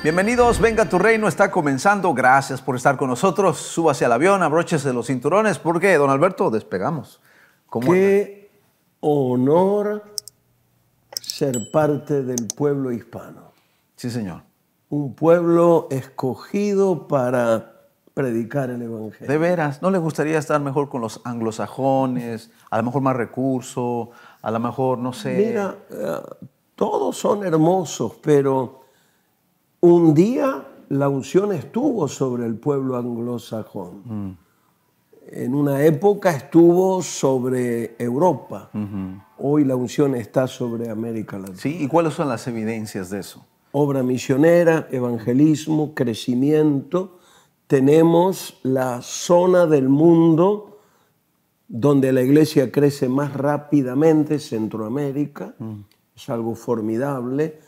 Bienvenidos, venga tu reino, está comenzando. Gracias por estar con nosotros. Súbase al avión, abróchese los cinturones, porque, don Alberto, despegamos. Qué honor ser parte del pueblo hispano. Sí, señor. Un pueblo escogido para predicar el Evangelio. De veras, ¿no le gustaría estar mejor con los anglosajones? A lo mejor más recursos, a lo mejor, no sé. Mira, eh, todos son hermosos, pero un día la unción estuvo sobre el pueblo anglosajón. Mm. En una época estuvo sobre Europa. Hoy la unción está sobre América Latina. ¿Y cuáles son las evidencias de eso? Obra misionera, evangelismo, crecimiento. Tenemos la zona del mundo donde la iglesia crece más rápidamente, Centroamérica. Mm. Es algo formidable.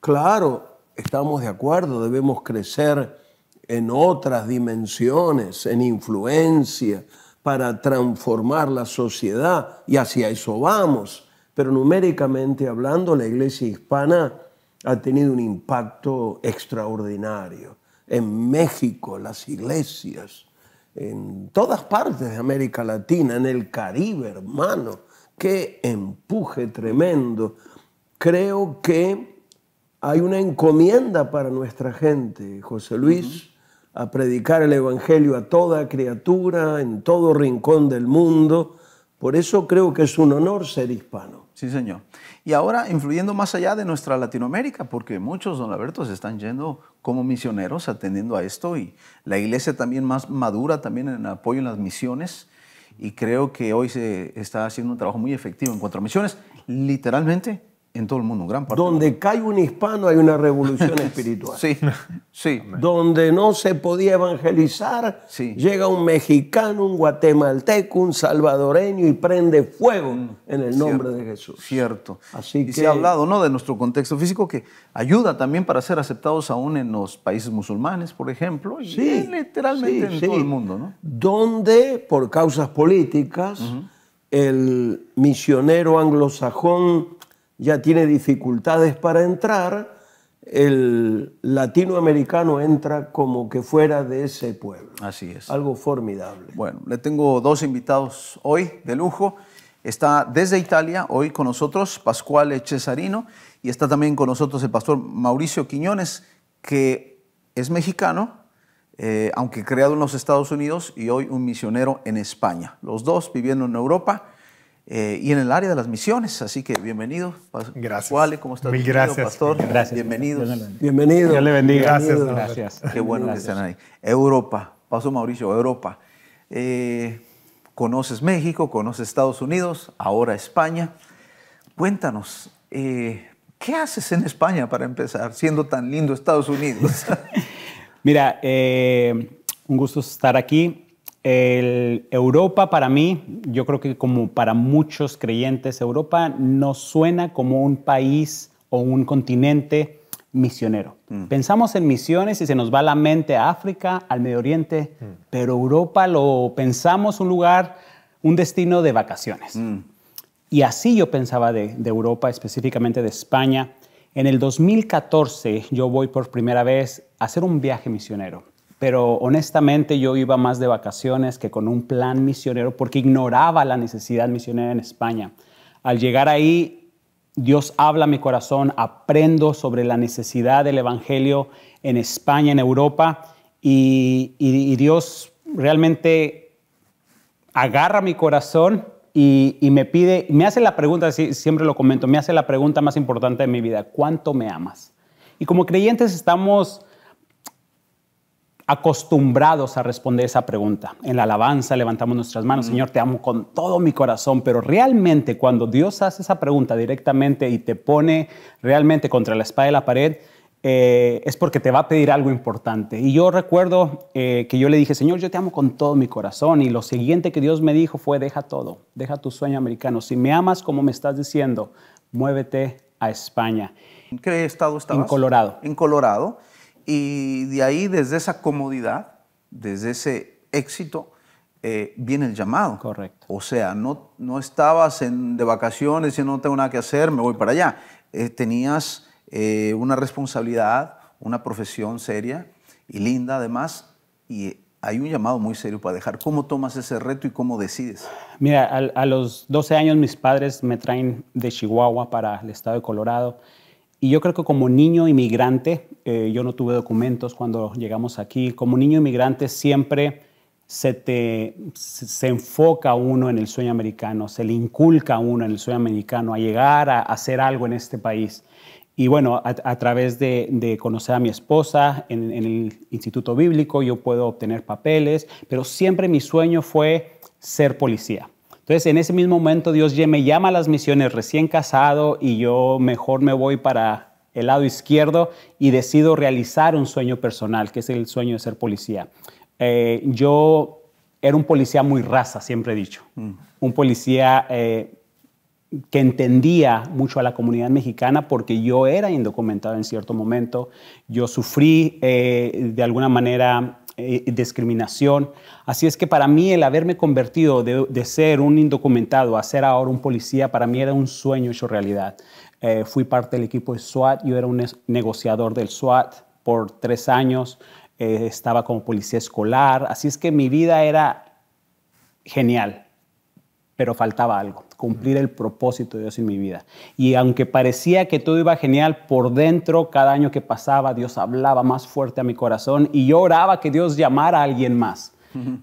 Claro, estamos de acuerdo, debemos crecer en otras dimensiones, en influencia, para transformar la sociedad, y hacia eso vamos. Pero numéricamente hablando, la iglesia hispana ha tenido un impacto extraordinario. En México, las iglesias, en todas partes de América Latina, en el Caribe, hermano, qué empuje tremendo. Creo que hay una encomienda para nuestra gente, José Luis, a predicar el Evangelio a toda criatura, en todo rincón del mundo. Por eso creo que es un honor ser hispano. Sí, señor. Y ahora, influyendo más allá de nuestra Latinoamérica, porque muchos, don Alberto, se están yendo como misioneros atendiendo a esto y la iglesia también más madura, también en apoyo en las misiones. Y creo que hoy se está haciendo un trabajo muy efectivo en cuanto a misiones, literalmente en todo el mundo, gran parte. Donde cae un hispano hay una revolución espiritual. sí, sí. Donde no se podía evangelizar, llega un mexicano, un guatemalteco, un salvadoreño y prende fuego mm. en el nombre de Jesús. Cierto. Así y se ha hablado ¿no? de nuestro contexto físico que ayuda también para ser aceptados aún en los países musulmanes, por ejemplo, y sí, literalmente en todo el mundo. ¿no? Donde, por causas políticas, el misionero anglosajón ya tiene dificultades para entrar, el latinoamericano entra como que fuera de ese pueblo. Así es. Algo formidable. Bueno, le tengo dos invitados hoy de lujo. Está desde Italia hoy con nosotros Pascual Cesarino y está también con nosotros el pastor Mauricio Quiñones, que es mexicano, eh, aunque creado en los Estados Unidos y hoy un misionero en España. Los dos viviendo en Europa eh, y en el área de las misiones. Así que bienvenido. Gracias. ¿cómo estás? gracias. pastor. gracias. Bienvenido. Bienvenido. le bendiga. Gracias. Qué bueno que estén ahí. Europa. Paso Mauricio, Europa. Eh, conoces México, conoces Estados Unidos, ahora España. Cuéntanos, eh, ¿qué haces en España para empezar, siendo tan lindo Estados Unidos? Mira, un gusto estar aquí. El Europa para mí, yo creo que como para muchos creyentes, Europa no suena como un país o un continente misionero. Mm. Pensamos en misiones y se nos va la mente a África, al Medio Oriente, mm. pero Europa lo pensamos un lugar, un destino de vacaciones. Mm. Y así yo pensaba de Europa, específicamente de España. En el 2014 yo voy por primera vez a hacer un viaje misionero pero honestamente yo iba más de vacaciones que con un plan misionero porque ignoraba la necesidad misionera en España. Al llegar ahí, Dios habla a mi corazón, aprendo sobre la necesidad del Evangelio en España, en Europa, y, Dios realmente agarra mi corazón y, y, me pide, me hace la pregunta, siempre lo comento, me hace la pregunta más importante de mi vida, ¿cuánto me amas? Y como creyentes estamos acostumbrados a responder esa pregunta. En la alabanza levantamos nuestras manos, mm. Señor, te amo con todo mi corazón, pero realmente cuando Dios hace esa pregunta directamente y te pone realmente contra la espada de la pared, eh, es porque te va a pedir algo importante. Y yo recuerdo eh, que yo le dije, Señor, yo te amo con todo mi corazón. Y lo siguiente que Dios me dijo fue, deja todo, deja tu sueño americano. Si me amas como me estás diciendo, muévete a España. ¿En qué estado estabas? En Colorado. En Colorado. Y de ahí, desde esa comodidad, desde ese éxito, eh, viene el llamado. Correcto. O sea, no, no estabas de vacaciones y no tengo nada que hacer, me voy para allá. Eh, tenías eh, una responsabilidad, una profesión seria y linda además, y hay un llamado muy serio para dejar. ¿Cómo tomas ese reto y cómo decides? Mira, a, a los 12 años mis padres me traen de Chihuahua para el estado de Colorado y yo creo que como niño inmigrante, eh, yo no tuve documentos cuando llegamos aquí, como niño inmigrante siempre se, enfoca uno en el sueño americano, se le inculca uno en el sueño americano a llegar a, hacer algo en este país. Y bueno, a, través de, conocer a mi esposa en el Instituto Bíblico, yo puedo obtener papeles, pero siempre mi sueño fue ser policía. Entonces, en ese mismo momento, Dios me llama a las misiones recién casado y yo mejor me voy para el lado izquierdo y decido realizar un sueño personal, que es el sueño de ser policía. Eh, yo era un policía muy raza, siempre he dicho. Mm. Un policía eh, que entendía mucho a la comunidad mexicana porque yo era indocumentado en cierto momento. Yo sufrí eh, de alguna manera eh, eh, discriminación. Así es que para mí el haberme convertido de, ser un indocumentado a ser ahora un policía, para mí era un sueño hecho realidad. Eh, fui parte del equipo de SWAT, yo era un negociador del SWAT por tres años, estaba como policía escolar, así es que mi vida era genial pero faltaba algo, cumplir el propósito de Dios en mi vida. Y aunque parecía que todo iba genial, por dentro, cada año que pasaba, Dios hablaba más fuerte a mi corazón y yo oraba que Dios llamara a alguien más.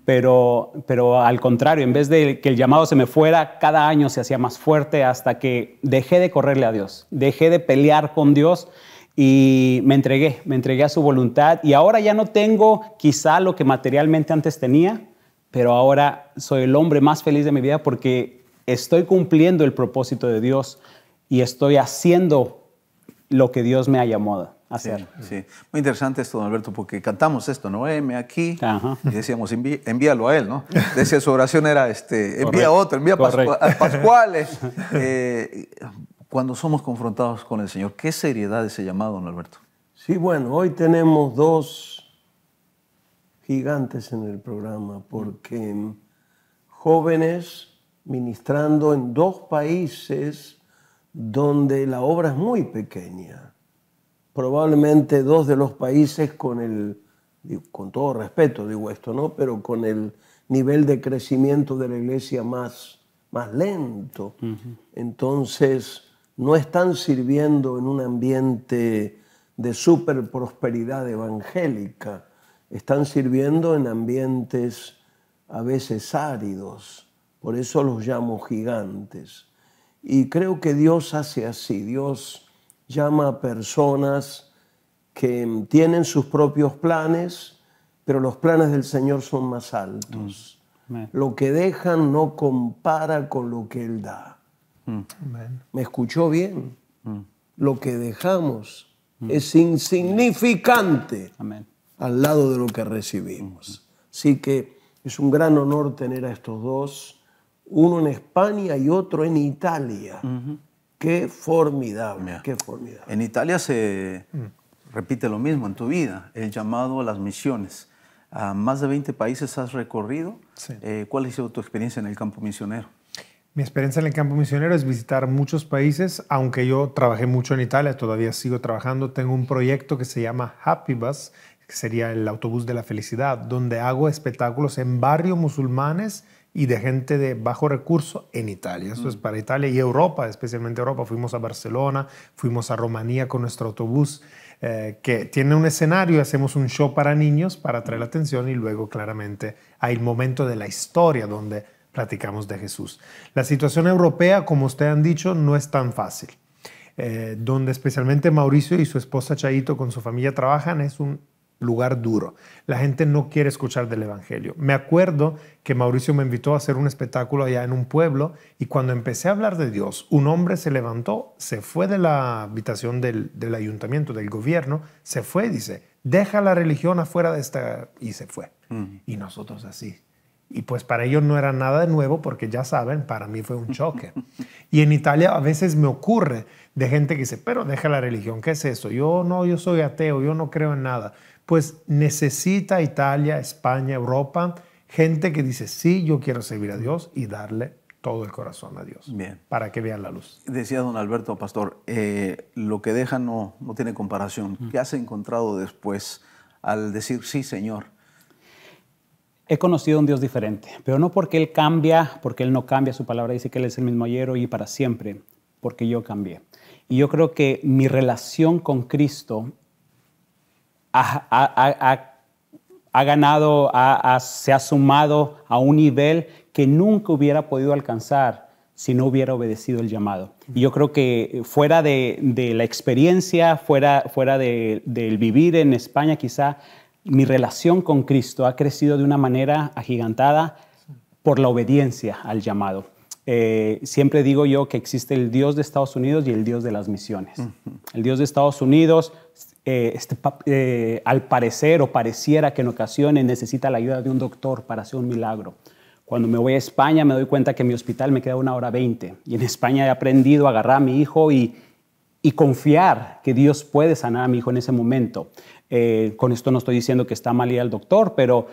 Pero, pero al contrario, en vez de que el llamado se me fuera, cada año se hacía más fuerte hasta que dejé de correrle a Dios, dejé de pelear con Dios y me entregué, me entregué a su voluntad y ahora ya no tengo quizá lo que materialmente antes tenía, pero ahora soy el hombre más feliz de mi vida porque estoy cumpliendo el propósito de Dios y estoy haciendo lo que Dios me ha llamado a hacer. Sí, muy interesante esto, don Alberto, porque cantamos esto, ¿no? M aquí, y decíamos, envíalo a él, ¿no? Decía, su oración era, este, envía a otro, envía a Pascuales. Eh, cuando somos confrontados con el Señor, ¿qué seriedad ese llamado, don Alberto? Sí, bueno, hoy tenemos dos gigantes en el programa, porque jóvenes ministrando en dos países donde la obra es muy pequeña, probablemente dos de los países con el, con todo respeto digo esto, ¿no? Pero con el nivel de crecimiento de la iglesia más, más lento. Entonces, no están sirviendo en un ambiente de super prosperidad evangélica están sirviendo en ambientes a veces áridos, por eso los llamo gigantes. Y creo que Dios hace así, Dios llama a personas que tienen sus propios planes, pero los planes del Señor son más altos. Mm. Lo que dejan no compara con lo que Él da. Mm. ¿Me escuchó bien? Mm. Lo que dejamos es insignificante. Amén al lado de lo que recibimos. Así que es un gran honor tener a estos dos, uno en España y otro en Italia. Qué formidable, qué formidable. En Italia se mm. repite lo mismo en tu vida, el llamado a las misiones. A más de 20 países has recorrido. Eh, ¿Cuál ha sido tu experiencia en el campo misionero? Mi experiencia en el campo misionero es visitar muchos países, aunque yo trabajé mucho en Italia, todavía sigo trabajando. Tengo un proyecto que se llama Happy Bus, que sería el autobús de la felicidad, donde hago espectáculos en barrios musulmanes y de gente de bajo recurso en Italia. Eso es mm. para Italia y Europa, especialmente Europa. Fuimos a Barcelona, fuimos a Rumanía con nuestro autobús, eh, que tiene un escenario y hacemos un show para niños para atraer la atención y luego claramente hay el momento de la historia donde platicamos de Jesús. La situación europea, como ustedes han dicho, no es tan fácil. Eh, donde especialmente Mauricio y su esposa Chaito con su familia trabajan, es un lugar duro. La gente no quiere escuchar del Evangelio. Me acuerdo que Mauricio me invitó a hacer un espectáculo allá en un pueblo y cuando empecé a hablar de Dios, un hombre se levantó, se fue de la habitación del, ayuntamiento, del gobierno, se fue y dice, deja la religión afuera de esta... y se fue. Y nosotros así. Y pues para ellos no era nada de nuevo porque ya saben, para mí fue un choque. y en Italia a veces me ocurre de gente que dice, pero deja la religión, ¿qué es eso? Yo no, yo soy ateo, yo no creo en nada pues necesita Italia, España, Europa, gente que dice, sí, yo quiero servir a Dios y darle todo el corazón a Dios para que vean la luz. Decía don Alberto Pastor, eh, lo que deja no, no tiene comparación. Mm. ¿Qué has encontrado después al decir sí, Señor? He conocido a un Dios diferente, pero no porque Él cambia, porque Él no cambia, su palabra dice que Él es el mismo ayer, y para siempre, porque yo cambié. Y yo creo que mi relación con Cristo ha, ha, ganado, se ha sumado a un nivel que nunca hubiera podido alcanzar si no hubiera obedecido el llamado. yo creo que fuera de, la experiencia, fuera, fuera del vivir en España, quizá mi relación con Cristo ha crecido de una manera agigantada por la obediencia al llamado. Eh, siempre digo yo que existe el Dios de Estados Unidos y el Dios de las misiones. El Dios de Estados Unidos eh, este eh, al parecer o pareciera que en ocasiones necesita la ayuda de un doctor para hacer un milagro. Cuando me voy a España me doy cuenta que en mi hospital me queda una hora veinte y en España he aprendido a agarrar a mi hijo y, confiar que Dios puede sanar a mi hijo en ese momento. Eh, con esto no estoy diciendo que está mal ir al doctor, pero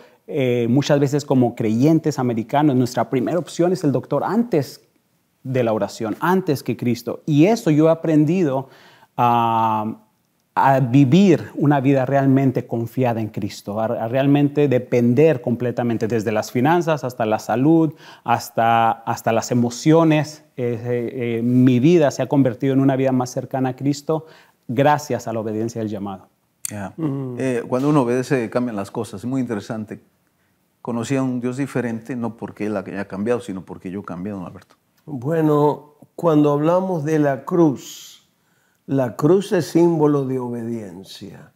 muchas veces como creyentes americanos nuestra primera opción es el doctor antes de la oración, antes que Cristo. Y eso yo he aprendido a... Ah, a vivir una vida realmente confiada en Cristo, a, realmente depender completamente desde las finanzas hasta la salud, hasta, hasta las emociones. Eh, eh, eh, mi vida se ha convertido en una vida más cercana a Cristo gracias a la obediencia del llamado. Mm. cuando uno obedece cambian las cosas, es muy interesante. Conocía a un Dios diferente, no porque Él haya cambiado, sino porque yo he cambiado, Alberto. Bueno, cuando hablamos de la cruz, la cruz es símbolo de obediencia.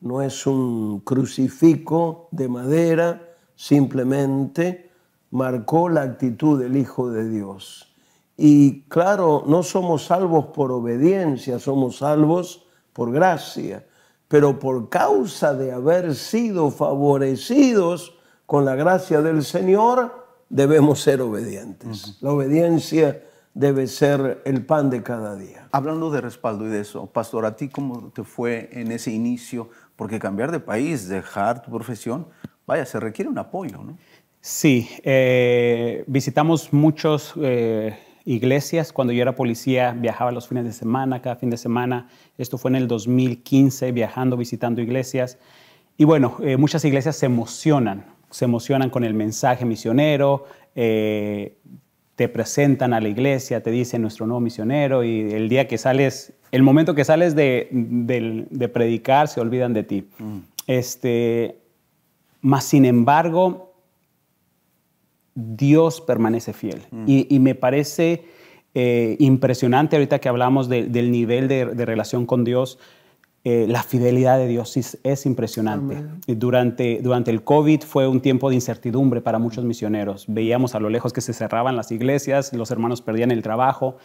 No es un crucifijo de madera, simplemente marcó la actitud del Hijo de Dios. Y claro, no somos salvos por obediencia, somos salvos por gracia, pero por causa de haber sido favorecidos con la gracia del Señor, debemos ser obedientes. La obediencia debe ser el pan de cada día. Hablando de respaldo y de eso, Pastor, ¿a ti cómo te fue en ese inicio? Porque cambiar de país, dejar tu profesión, vaya, se requiere un apoyo, ¿no? Sí, eh, visitamos muchas eh, iglesias. Cuando yo era policía, viajaba los fines de semana, cada fin de semana. Esto fue en el 2015, viajando, visitando iglesias. Y bueno, eh, muchas iglesias se emocionan, se emocionan con el mensaje misionero, eh, te presentan a la iglesia, te dicen nuestro nuevo misionero y el día que sales, el momento que sales de, predicar, se olvidan de ti. Mm. Este, mas, sin embargo, Dios permanece fiel. Mm. Y, me parece eh, impresionante ahorita que hablamos del nivel de relación con Dios eh, la fidelidad de Dios es, impresionante. durante, durante el COVID fue un tiempo de incertidumbre para muchos misioneros. Veíamos a lo lejos que se cerraban las iglesias, los hermanos perdían el trabajo,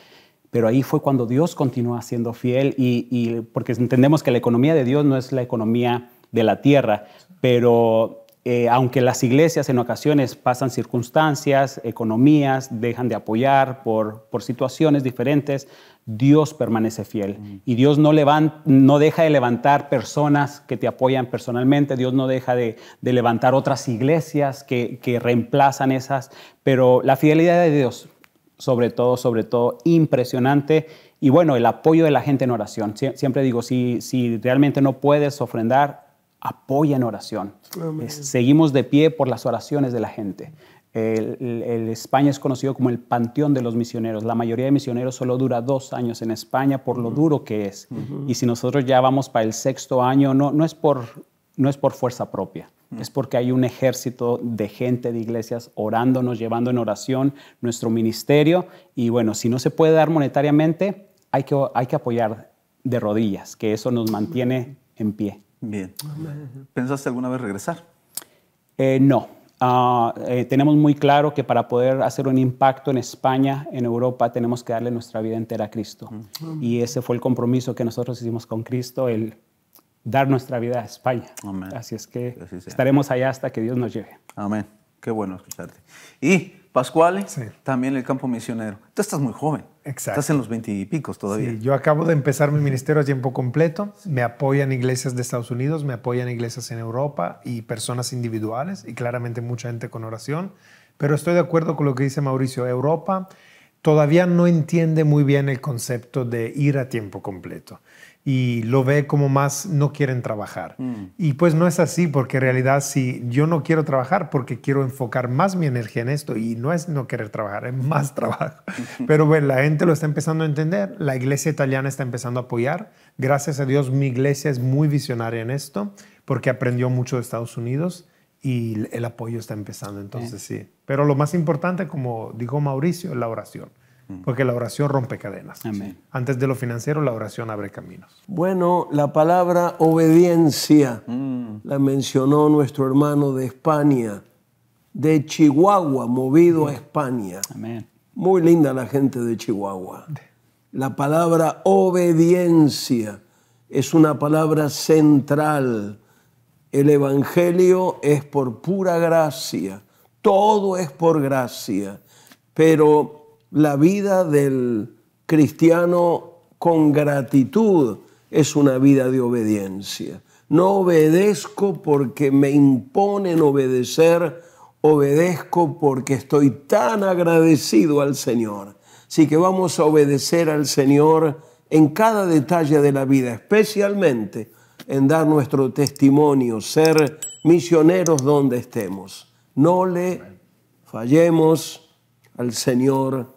pero ahí fue cuando Dios continuó siendo fiel y, y porque entendemos que la economía de Dios no es la economía de la tierra, pero eh, aunque las iglesias en ocasiones pasan circunstancias, economías, dejan de apoyar por, por situaciones diferentes, Dios permanece fiel. Mm. Y Dios no, no deja de levantar personas que te apoyan personalmente, Dios no deja de, levantar otras iglesias que, reemplazan esas, pero la fidelidad de Dios, sobre todo, sobre todo, impresionante. Y bueno, el apoyo de la gente en oración. siempre digo, si, si realmente no puedes ofrendar, apoya en oración. Seguimos de pie por las oraciones de la gente. El, España es conocido como el panteón de los misioneros. La mayoría de misioneros solo dura dos años en España por lo duro que es. Y si nosotros ya vamos para el sexto año, no, no, es, por, no es por fuerza propia, mm. es porque hay un ejército de gente, de iglesias, orándonos, llevando en oración nuestro ministerio. Y bueno, si no se puede dar monetariamente, hay que, hay que apoyar de rodillas, que eso nos mantiene en pie. Bien. ¿Pensaste alguna vez regresar? Eh, no. Ah, eh, tenemos muy claro que para poder hacer un impacto en España, en Europa, tenemos que darle nuestra vida entera a Cristo. Y ese fue el compromiso que nosotros hicimos con Cristo, el dar nuestra vida a España. Así es que, estaremos allá hasta que Dios nos lleve. Amén. Qué bueno escucharte. Y Pascuales, también el campo misionero. Tú estás muy joven. Estás en los veintipicos todavía. yo acabo de empezar mi ministerio a tiempo completo. Me apoyan iglesias de Estados Unidos, me apoyan iglesias en Europa y personas individuales y claramente mucha gente con oración. Pero estoy de acuerdo con lo que dice Mauricio. Europa todavía no entiende muy bien el concepto de ir a tiempo completo y lo ve como más no quieren trabajar. Mm. Y pues no es así, porque en realidad si yo no quiero trabajar porque quiero enfocar más mi energía en esto y no es no querer trabajar, es más trabajo. Pero bueno, la gente lo está empezando a entender, la iglesia italiana está empezando a apoyar. Gracias a Dios mi iglesia es muy visionaria en esto porque aprendió mucho de Estados Unidos y el apoyo está empezando, entonces sí. Pero lo más importante, como dijo Mauricio, es la oración porque la oración rompe cadenas. Antes de lo financiero, la oración abre caminos. Bueno, la palabra obediencia mm. la mencionó nuestro hermano de España, de Chihuahua, movido a España. Muy linda la gente de Chihuahua. La palabra obediencia es una palabra central. El Evangelio es por pura gracia, todo es por gracia, pero la vida del cristiano con gratitud es una vida de obediencia. No obedezco porque me imponen obedecer, obedezco porque estoy tan agradecido al Señor. Así que vamos a obedecer al Señor en cada detalle de la vida, especialmente en dar nuestro testimonio, ser misioneros donde estemos. No le fallemos al Señor